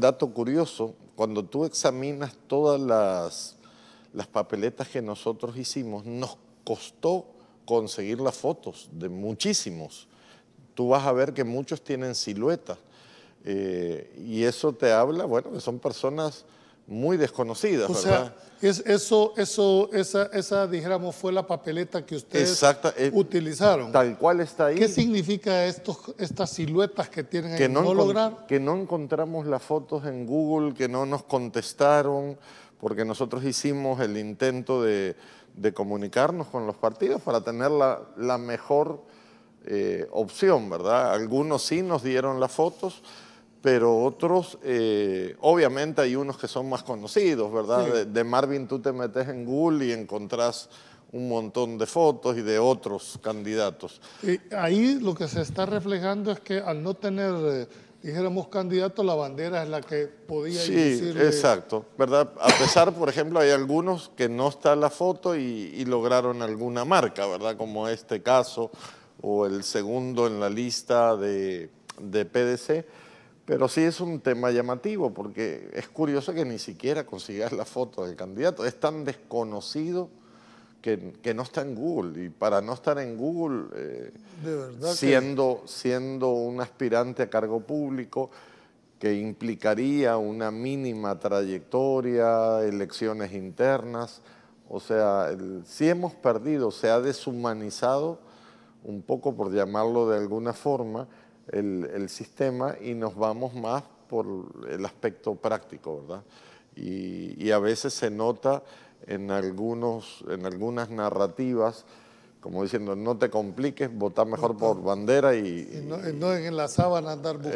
dato curioso, cuando tú examinas todas las, las papeletas que nosotros hicimos, nos costó conseguir las fotos de muchísimos. Tú vas a ver que muchos tienen siluetas eh, y eso te habla, bueno, que son personas muy desconocidas, o Sea, es, eso, eso, esa, esa, dijéramos, fue la papeleta que ustedes Exacto, eh, utilizaron. Tal cual está ahí. ¿Qué significa estos, estas siluetas que tienen que ahí? No, no lograr? Que no encontramos las fotos en Google, que no nos contestaron, porque nosotros hicimos el intento de, de comunicarnos con los partidos para tener la, la mejor eh, opción, ¿verdad? Algunos sí nos dieron las fotos, pero otros, eh, obviamente hay unos que son más conocidos, ¿verdad? De, Marvin tú te metes en Google y encontrás un montón de fotos y de otros candidatos. Y ahí lo que se está reflejando es que al no tener, eh, dijéramos, candidatos, la bandera es la que podía ir Sí, exacto, ¿verdad? A pesar, por ejemplo, hay algunos que no está la foto y, lograron alguna marca, ¿verdad? Como este caso o el segundo en la lista de PDC pero sí es un tema llamativo porque es curioso que ni siquiera consigas la foto del candidato. Es tan desconocido que, no está en Google. Y para no estar en Google, eh, siendo, siendo un aspirante a cargo público, que implicaría una mínima trayectoria, elecciones internas. O sea, si hemos perdido, se ha deshumanizado un poco, por llamarlo de alguna forma, el, sistema y nos vamos más por el aspecto práctico, ¿verdad? Y, a veces se nota en, algunos, en algunas narrativas como diciendo, no te compliques, votar mejor por bandera y... no, en la sábana andar